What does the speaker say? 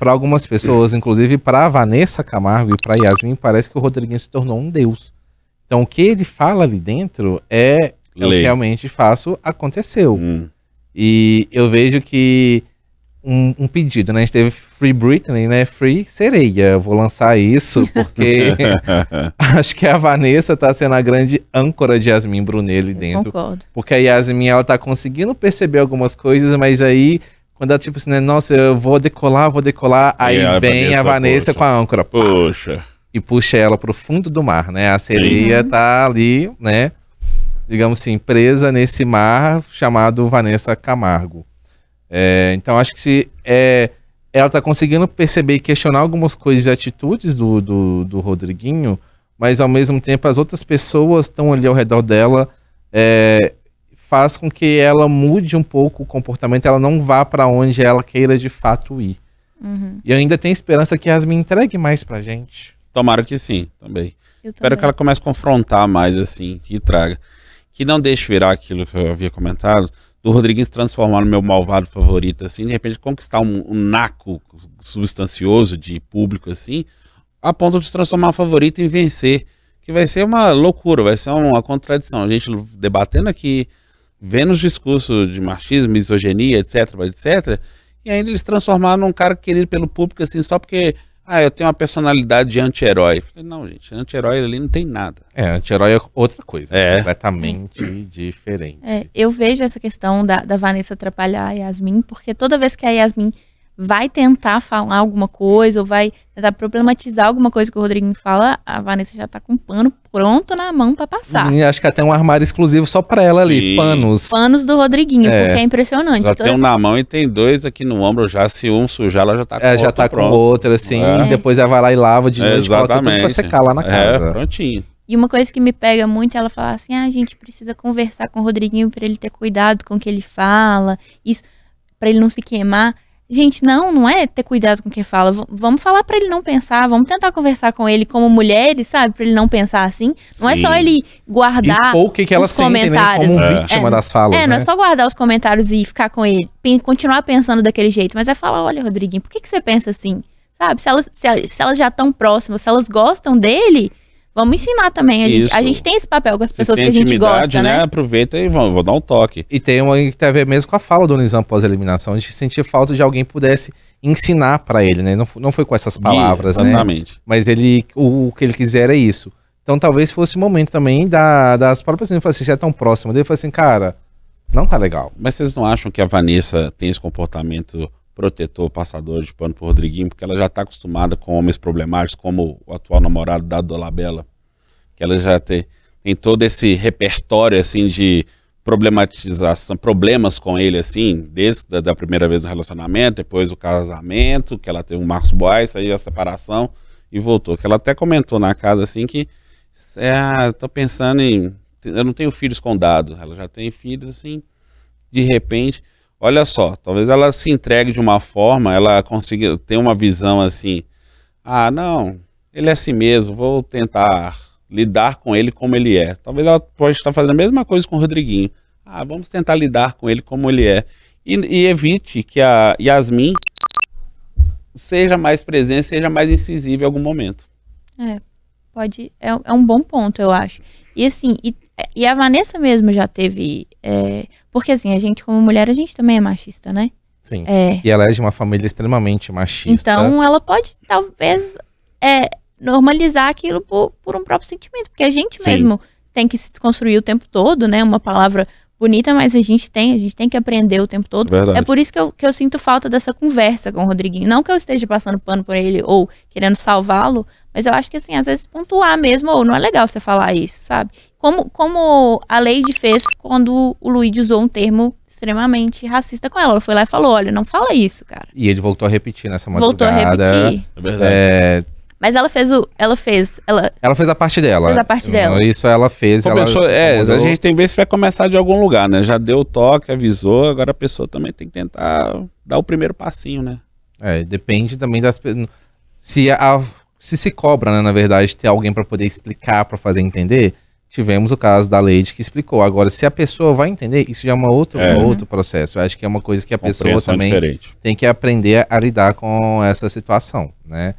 para algumas pessoas, inclusive para Vanessa Camargo e para Yasmin, parece que o Rodriguinho se tornou um deus. Então, o que ele fala ali dentro é, é realmente faço aconteceu. Hum. E eu vejo que um, um, pedido, né? A gente teve Free Britney, né? Free Sereia. Eu vou lançar isso porque acho que a Vanessa tá sendo a grande âncora de Yasmin Brunelli dentro. concordo. Porque a Yasmin, ela tá conseguindo perceber algumas coisas, mas aí quando é tipo assim, né? Nossa, eu vou decolar, vou decolar. Aí vem a Vanessa, com a âncora. Pá, E puxa ela pro fundo do mar, né? A sereia uhum. tá ali, né? Digamos assim, presa nesse mar chamado Vanessa Camargo. É, então acho que se é, ela tá conseguindo perceber e questionar algumas coisas e atitudes do, do, do Rodriguinho, mas ao mesmo tempo as outras pessoas estão ali ao redor dela é, faz com que ela mude um pouco o comportamento, ela não vá para onde ela queira de fato ir. Uhum. E ainda tem esperança que Yasmin entregue mais pra gente. Tomara que sim, também. Eu Espero que ela comece a confrontar mais, assim, e traga. Que não deixe virar aquilo que eu havia comentado, do Rodrigues transformar no meu malvado favorito, assim, de repente conquistar um, um naco substancioso de público, assim, a ponto de transformar o favorito em vencer. Que vai ser uma loucura, vai ser uma contradição. A gente debatendo aqui vendo os discursos de machismo, misoginia, etc, etc, e ainda eles transformaram num cara querido pelo público, assim, só porque, ah, eu tenho uma personalidade de anti-herói. Não, gente, anti-herói ali não tem nada. É, anti-herói é outra coisa, é. completamente diferente. É, eu vejo essa questão da, da Vanessa atrapalhar a Yasmin, porque toda vez que a Yasmin vai tentar falar alguma coisa ou vai tentar problematizar alguma coisa que o Rodrigo fala, a Vanessa já tá com um pano pronto na mão para passar. E acho que até um armário exclusivo só para ela Sim. ali, panos. Panos do Rodriguinho, é. porque é impressionante. Já então tem um na mão e tem dois aqui no ombro já, se um sujar, ela já tá com é, já tá pronto. o outro assim, é. depois ela vai lá e lava de noite, é, coloca tudo pra secar lá na é, casa. É, prontinho. E uma coisa que me pega muito é ela falar assim: ah, a gente precisa conversar com o Rodriguinho para ele ter cuidado com o que ele fala, isso para ele não se queimar. Gente, não, não é ter cuidado com quem fala. V vamos falar para ele não pensar, vamos tentar conversar com ele como mulheres, sabe? Para ele não pensar assim. Não Sim. é só ele guardar Expor o que, que elas comentários. Sentem, né? Como é. vítima é. das falas, É, não é né? só guardar os comentários e ficar com ele, continuar pensando daquele jeito, mas é falar, olha, Rodriguinho, por que, que você pensa assim? Sabe? Se elas, se elas já estão próximas, se elas gostam dele, Vamos ensinar também. A gente, a gente, tem esse papel com as pessoas que a gente gosta, né? né? Aproveita e vamos, vou dar um toque. E tem uma que tem a ver mesmo com a fala do Nizam pós-eliminação. A gente sentia falta de alguém pudesse ensinar para ele, né? Não, não foi com essas palavras, Guia, né? exatamente. né? Mas ele, o, o que ele quiser é isso. Então talvez fosse o momento também da, das próprias pessoas falar assim, você é tão próximo dele, falar assim, cara, não tá legal. Mas vocês não acham que a Vanessa tem esse comportamento protetor, passador de pano pro Rodriguinho, porque ela já está acostumada com homens problemáticos, como o atual namorado da Dolabella, que ela já tem, tem todo esse repertório, assim, de problematização, problemas com ele, assim, desde da, da primeira vez no relacionamento, depois o casamento, que ela teve um Marcos Boas, aí a separação, e voltou. Que ela até comentou na casa, assim, que é, ah, tô pensando em... Eu não tenho filhos com dado, ela já tem filhos, assim, de repente olha só, talvez ela se entregue de uma forma, ela consiga ter uma visão assim, ah, não, ele é assim mesmo, vou tentar lidar com ele como ele é. Talvez ela possa estar fazendo a mesma coisa com o Rodriguinho. Ah, vamos tentar lidar com ele como ele é. E, e evite que a Yasmin seja mais presente, seja mais incisiva em algum momento. É, pode, é, é um bom ponto, eu acho. E assim, e, é, e a Vanessa mesmo já teve. É, porque assim, a gente, como mulher, a gente também é machista, né? Sim. É. E ela é de uma família extremamente machista. Então ela pode, talvez, é, normalizar aquilo por, por um próprio sentimento. Porque a gente Sim. mesmo tem que se desconstruir o tempo todo, né? Uma palavra bonita, mas a gente tem, a gente tem que aprender o tempo todo. Verdade. É por isso que eu, que eu sinto falta dessa conversa com o Rodriguinho. Não que eu esteja passando pano por ele ou querendo salvá-lo, mas eu acho que assim, às vezes pontuar mesmo, ou não é legal você falar isso, sabe? Como, como a Lady fez quando o Luigi usou um termo extremamente racista com ela. Ela foi lá e falou: olha, não fala isso, cara. E ele voltou a repetir nessa madrugada. Voltou a repetir. É verdade. É mas ela fez o. Ela fez. Ela, ela fez a parte dela. Fez a parte uhum. dela. Isso ela fez. Começou, é, ela, é, a gente tem que ver se vai começar de algum lugar, né? Já deu o toque, avisou, agora a pessoa também tem que tentar dar o primeiro passinho, né? É, depende também das. Se a, se, se cobra, né, na verdade, ter alguém para poder explicar, para fazer entender. Tivemos o caso da Lady que explicou. Agora, se a pessoa vai entender, isso já é, uma outra, é. um outro processo. Eu acho que é uma coisa que a pessoa também diferente. tem que aprender a lidar com essa situação, né?